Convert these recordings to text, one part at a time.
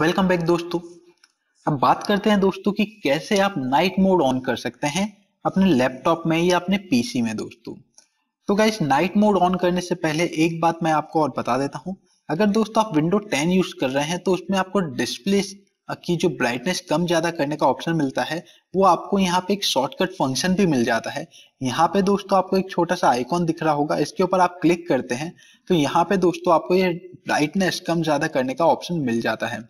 welcome back दोस्तों अब बात करते हैं दोस्तों कि कैसे आप नाइट मोड ऑन कर सकते हैं अपने लैपटॉप में या अपने पीसी में दोस्तों तो क्या नाइट मोड ऑन करने से पहले एक बात मैं आपको और बता देता हूं अगर दोस्तों आप विंडो 10 यूज कर रहे हैं तो उसमें आपको डिस्प्ले की जो ब्राइटनेस कम ज़्यादा करने का ऑप्शन मिलता है वो आपको यहाँ पे एक शॉर्टकट फंक्शन भी मिल जाता है यहाँ पे दोस्तों आपको एक छोटा सा आइकॉन दिख रहा होगा इसके ऊपर आप क्लिक करते हैं तो यहाँ पे दोस्तों आपको ये ब्राइटनेस कम ज़्यादा करने का ऑप्शन मिल जाता है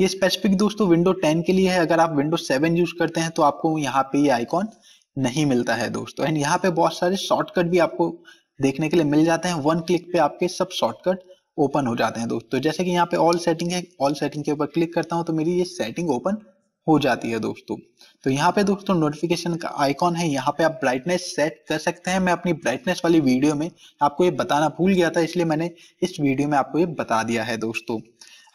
ये स्पेसिफिक दोस्तों विंडो टेन के लिए है अगर आप विंडो सेवन यूज़ करते हैं तो आपको यहाँ पे ये आइकॉन नहीं मिलता है दोस्तों एंड यहाँ पे बहुत सारे शॉर्टकट भी आपको देखने के लिए मिल जाते हैं वन क्लिक पे आपके सब शॉर्टकट ओपन हो जाते हैं दोस्तों जैसे कि यहाँ पे ऑल सेटिंग है ऑल सेटिंग के ऊपर क्लिक करता हूँ तो मेरी ये सेटिंग ओपन हो जाती है दोस्तों तो यहाँ पे दोस्तों नोटिफिकेशन का आइकॉन है यहाँ पे आप ब्राइटनेस सेट कर सकते हैं मैं अपनी ब्राइटनेस वाली वीडियो में आपको ये बताना भूल गया था इसलिए मैंने इस वीडियो में आपको ये बता दिया है दोस्तों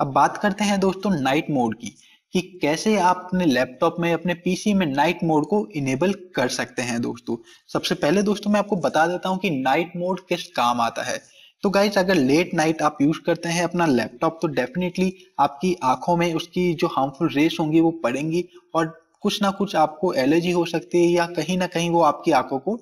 अब बात करते हैं दोस्तों नाइट मोड की कि कैसे आप अपने लैपटॉप में अपने पीसी में नाइट मोड को इनेबल कर सकते हैं दोस्तों सबसे पहले दोस्तों मैं आपको बता देता हूँ कि नाइट मोड किस काम आता है तो गाइज अगर लेट नाइट आप यूज करते हैं अपना लैपटॉप तो डेफिनेटली आपकी आंखों में उसकी जो हार्मफुल रेस होंगी वो पड़ेंगी और कुछ ना कुछ आपको एलर्जी हो सकती है या कहीं ना कहीं वो आपकी आंखों को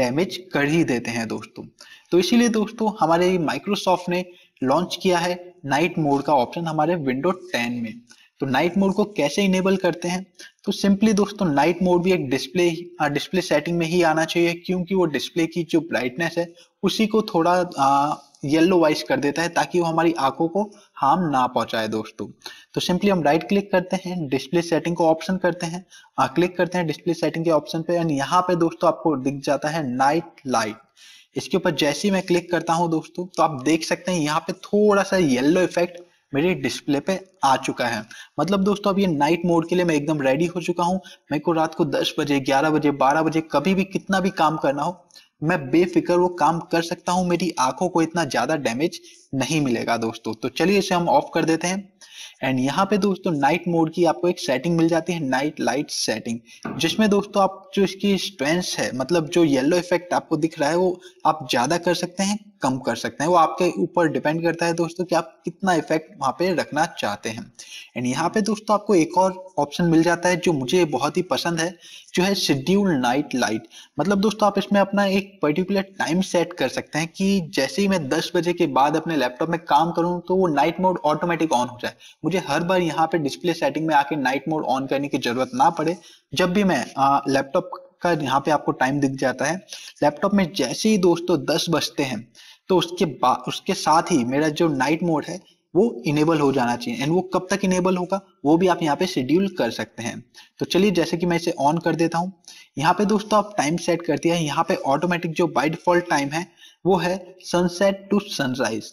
डैमेज कर ही देते हैं दोस्तों तो इसीलिए दोस्तों हमारे माइक्रोसॉफ्ट ने लॉन्च किया है नाइट मोड का ऑप्शन हमारे विंडो 10 में तो नाइट मोड को कैसे इनेबल करते हैं तो सिंपली दोस्तों नाइट मोड भी एक डिस्प्ले डिस्प्ले सेटिंग में ही आना चाहिए क्योंकि वो डिस्प्ले की जो ब्राइटनेस है उसी को थोड़ा आ, येलो वाइज कर देता है ताकि वो हमारी आंखों को हार्म ना पहुंचाए दोस्तों तो सिंपली हम राइट क्लिक करते हैं डिस्प्ले सेटिंग को ऑप्शन करते हैं आ, क्लिक करते हैं डिस्प्ले सेटिंग के ऑप्शन पे एंड यहाँ पे दोस्तों आपको दिख जाता है नाइट लाइट इसके ऊपर जैसे ही मैं क्लिक करता हूँ दोस्तों तो आप देख सकते हैं यहाँ पे थोड़ा सा येलो इफेक्ट मेरे डिस्प्ले पे आ चुका है मतलब दोस्तों अब ये नाइट मोड के लिए मैं एकदम रेडी हो चुका हूँ मेरे को रात को दस बजे ग्यारह बजे बारह बजे कभी भी कितना भी काम करना हो मैं बेफिक्र वो काम कर सकता हूँ मेरी आंखों को इतना ज्यादा डैमेज नहीं मिलेगा दोस्तों तो चलिए इसे हम ऑफ कर देते हैं एंड यहाँ पे दोस्तों नाइट मोड की आपको एक सेटिंग मिल जाती है नाइट लाइट सेटिंग जिसमें दोस्तों आप जो इसकी स्ट्रेंथ है मतलब जो येलो इफेक्ट आपको दिख रहा है वो आप ज्यादा कर सकते हैं कम कर सकते हैं वो आपके ऊपर डिपेंड करता है दोस्तों कि आप कितना इफेक्ट वहाँ पे रखना चाहते हैं एंड यहाँ पे दोस्तों आपको एक और ऑप्शन मिल जाता है जो मुझे बहुत ही पसंद है जो है शेड्यूल नाइट लाइट मतलब दोस्तों आप इसमें अपना एक पर्टिकुलर टाइम सेट कर सकते हैं कि जैसे ही मैं दस बजे के बाद अपने लैपटॉप में काम करूँ तो वो नाइट मोड ऑटोमेटिक ऑन हो जाए मुझे हर बार यहाँ पे डिस्प्ले सेटिंग में आके नाइट मोड ऑन करने की जरूरत ना पड़े जब भी मैं लैपटॉप का यहाँ पे आपको टाइम दिख जाता है लैपटॉप में जैसे ही दोस्तों दस बजते हैं तो उसके बाद उसके साथ ही मेरा जो नाइट मोड है वो इनेबल हो जाना चाहिए एंड वो कब तक इनेबल होगा वो भी आप यहाँ पे शेड्यूल कर सकते हैं तो चलिए जैसे कि मैं इसे ऑन कर देता हूँ यहाँ पे दोस्तों आप टाइम सेट कर दिया है यहाँ पे ऑटोमेटिक जो बाई डिफॉल्ट टाइम है वो है सनसेट टू सनराइज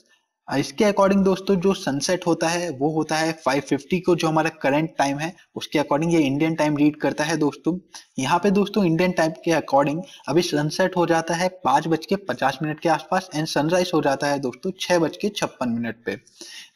इसके अकॉर्डिंग दोस्तों जो सनसेट होता है वो होता है 550 को जो हमारा करंट टाइम है उसके अकॉर्डिंग ये इंडियन टाइम रीड करता है दोस्तों यहाँ पे दोस्तों इंडियन टाइम के अकॉर्डिंग अभी सनसेट हो जाता है पांच बज के पचास मिनट के आसपास एंड सनराइज हो जाता है दोस्तों छह बज के छप्पन मिनट पे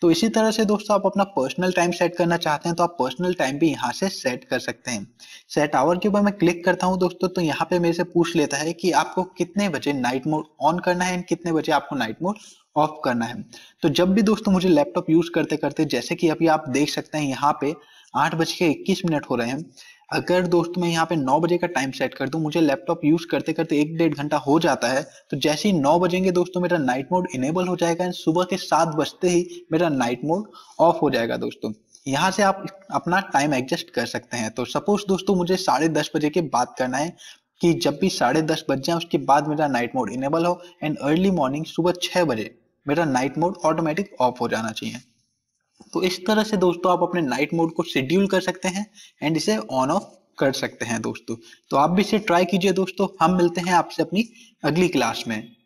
तो इसी तरह से दोस्तों आप अपना पर्सनल टाइम सेट करना चाहते हैं तो आप पर्सनल टाइम भी यहाँ से सेट कर सकते हैं सेट आवर के ऊपर मैं क्लिक करता हूँ दोस्तों तो यहाँ पे मेरे से पूछ लेता है कि आपको कितने बजे नाइट मोड ऑन करना है एंड कितने बजे आपको नाइट मोड ऑफ करना है तो जब भी दोस्तों मुझे लैपटॉप यूज करते करते जैसे कि अभी आप देख सकते हैं यहाँ पे आठ बज के इक्कीस मिनट हो रहे हैं अगर दोस्तों मैं यहाँ पे नौ बजे का टाइम सेट कर दूँ मुझे लैपटॉप यूज करते करते एक डेढ़ घंटा हो जाता है तो जैसे ही नौ बजेंगे दोस्तों मेरा नाइट मोड इनेबल हो जाएगा एंड सुबह के सात बजते ही मेरा नाइट मोड ऑफ हो जाएगा दोस्तों यहाँ से आप अपना टाइम एडजस्ट कर सकते हैं तो सपोज दोस्तों मुझे साढ़े दस बजे के बाद करना है कि जब भी साढ़े दस बज जाए उसके बाद मेरा नाइट मोड इनेबल हो एंड अर्ली मॉर्निंग सुबह छह बजे मेरा नाइट मोड ऑटोमेटिक ऑफ हो जाना चाहिए तो इस तरह से दोस्तों आप अपने नाइट मोड को शेड्यूल कर सकते हैं एंड इसे ऑन ऑफ कर सकते हैं दोस्तों तो आप भी इसे ट्राई कीजिए दोस्तों हम मिलते हैं आपसे अपनी अगली क्लास में